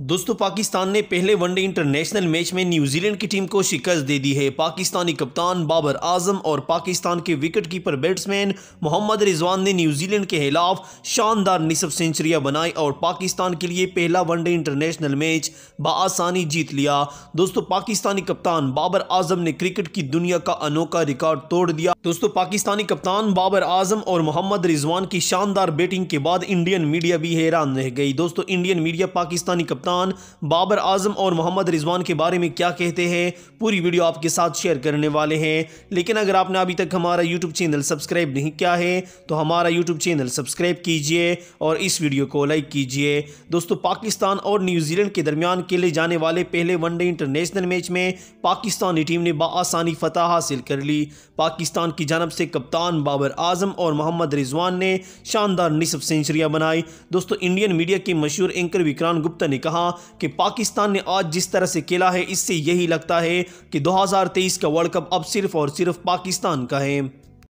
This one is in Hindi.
दोस्तों पाकिस्तान ने पहले वनडे इंटरनेशनल मैच में न्यूजीलैंड की टीम को शिकस्त दे दी है पाकिस्तानी कप्तान बाबर आजम और पाकिस्तान के विकेटकीपर बैट्समैन मोहम्मद रिजवान ने न्यूजीलैंड के खिलाफ शानदार निसब सेंचुरियां बनाई और पाकिस्तान के लिए पहला वनडे इंटरनेशनल मैच बसानी जीत लिया दोस्तों पाकिस्तानी कप्तान बाबर आजम ने क्रिकेट की दुनिया का अनोखा रिकॉर्ड तोड़ दिया दोस्तों पाकिस्तानी कप्तान बाबर आजम और मोहम्मद रिजवान की शानदार बैटिंग के बाद इंडियन मीडिया भी हैरान रह गई दोस्तों इंडियन मीडिया पाकिस्तानी कप्तान बाबर आजम और मोहम्मद रिजवान के बारे में क्या कहते हैं पूरी वीडियो आपके साथ शेयर करने वाले हैं लेकिन अगर आपने अभी तक हमारा यूट्यूब चैनल सब्सक्राइब नहीं किया है तो हमारा यूट्यूब चैनल सब्सक्राइब कीजिए और इस वीडियो को लाइक कीजिए दोस्तों पाकिस्तान और न्यूजीलैंड के दरमियान खेले जाने वाले पहले वनडे इंटरनेशनल मैच में पाकिस्तानी टीम ने बसानी फतह हासिल कर ली पाकिस्तान की जानब से कप्तान बाबर आजम और मोहम्मद रिजवान ने शानदार निसफ सेंचुरियाँ बनाई दोस्तों इंडियन मीडिया के मशहूर एंकर विक्रांत गुप्ता ने कहा कि पाकिस्तान ने आज जिस तरह से खेला है इससे यही लगता है कि 2023 का वर्ल्ड कप अब सिर्फ और सिर्फ पाकिस्तान का है